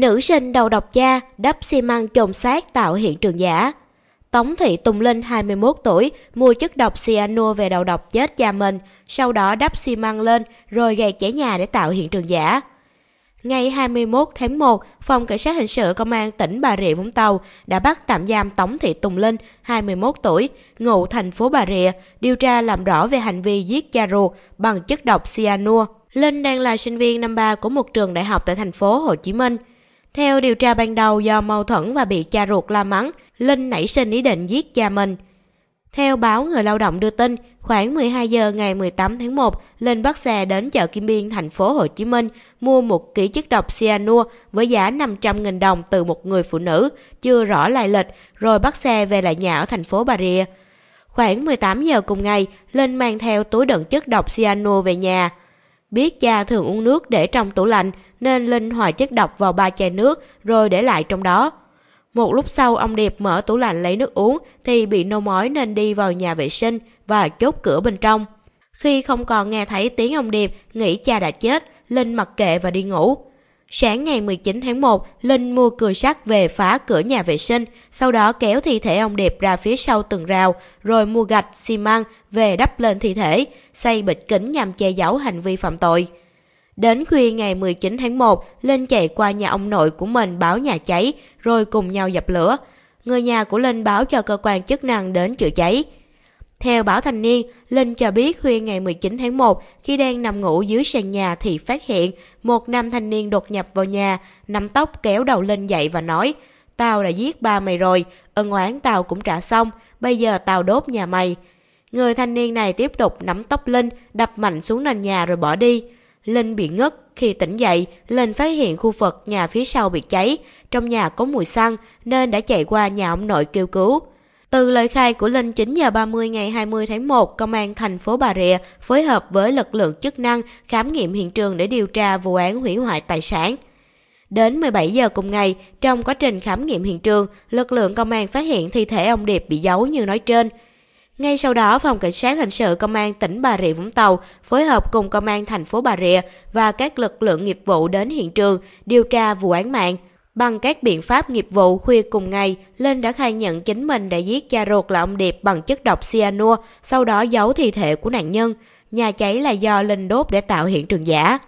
Nữ sinh đầu độc cha, đắp xi măng chồng xác tạo hiện trường giả. Tống Thị Tùng Linh 21 tuổi mua chất độc cyanua về đầu độc chết cha mình, sau đó đắp xi măng lên rồi gạt cháy nhà để tạo hiện trường giả. Ngày 21 tháng 1, Phòng Cảnh sát Hình sự Công an tỉnh Bà Rịa Vũng Tàu đã bắt tạm giam Tống Thị Tùng Linh, 21 tuổi, ngụ thành phố Bà Rịa, điều tra làm rõ về hành vi giết cha ruột bằng chất độc cyanua. Linh đang là sinh viên năm 3 của một trường đại học tại thành phố Hồ Chí Minh. Theo điều tra ban đầu do mâu thuẫn và bị cha ruột la mắng, Linh nảy sinh ý định giết cha mình. Theo báo Người Lao động đưa tin, khoảng 12 giờ ngày 18 tháng 1, Linh bắt xe đến chợ Kim Biên, thành phố Hồ Chí Minh, mua một ký chất độc cyanua với giá 500.000 đồng từ một người phụ nữ, chưa rõ lai lịch, rồi bắt xe về lại nhà ở thành phố Bà Rịa. Khoảng 18 giờ cùng ngày, Linh mang theo túi đựng chất độc cyanua về nhà. Biết cha thường uống nước để trong tủ lạnh, nên Linh hòa chất độc vào ba chai nước rồi để lại trong đó. Một lúc sau ông Điệp mở tủ lạnh lấy nước uống thì bị nôn ói nên đi vào nhà vệ sinh và chốt cửa bên trong. Khi không còn nghe thấy tiếng ông Điệp nghĩ cha đã chết, Linh mặc kệ và đi ngủ. Sáng ngày 19 tháng 1, Linh mua cưa sắt về phá cửa nhà vệ sinh, sau đó kéo thi thể ông Điệp ra phía sau tường rào, rồi mua gạch, xi măng về đắp lên thi thể, xây bịch kính nhằm che giấu hành vi phạm tội. Đến khuya ngày 19 tháng 1, Linh chạy qua nhà ông nội của mình báo nhà cháy, rồi cùng nhau dập lửa. Người nhà của Linh báo cho cơ quan chức năng đến chữa cháy. Theo báo thanh niên, Linh cho biết khuya ngày 19 tháng 1, khi đang nằm ngủ dưới sàn nhà thì phát hiện một nam thanh niên đột nhập vào nhà, nắm tóc kéo đầu Linh dậy và nói Tao đã giết ba mày rồi, ân oán tao cũng trả xong, bây giờ tao đốt nhà mày. Người thanh niên này tiếp tục nắm tóc Linh, đập mạnh xuống nền nhà rồi bỏ đi. Linh bị ngất, khi tỉnh dậy, Linh phát hiện khu vực nhà phía sau bị cháy, trong nhà có mùi xăng nên đã chạy qua nhà ông nội kêu cứu. Từ lời khai của Linh 9 giờ 30 ngày 20 tháng 1, Công an thành phố Bà Rịa phối hợp với lực lượng chức năng khám nghiệm hiện trường để điều tra vụ án hủy hoại tài sản. Đến 17 giờ cùng ngày, trong quá trình khám nghiệm hiện trường, lực lượng công an phát hiện thi thể ông Điệp bị giấu như nói trên – ngay sau đó, Phòng Cảnh sát Hình sự Công an tỉnh Bà Rịa Vũng Tàu phối hợp cùng Công an thành phố Bà Rịa và các lực lượng nghiệp vụ đến hiện trường điều tra vụ án mạng. Bằng các biện pháp nghiệp vụ khuya cùng ngày, Linh đã khai nhận chính mình đã giết cha ruột là ông Điệp bằng chất độc cyanua, sau đó giấu thi thể của nạn nhân. Nhà cháy là do Linh đốt để tạo hiện trường giả.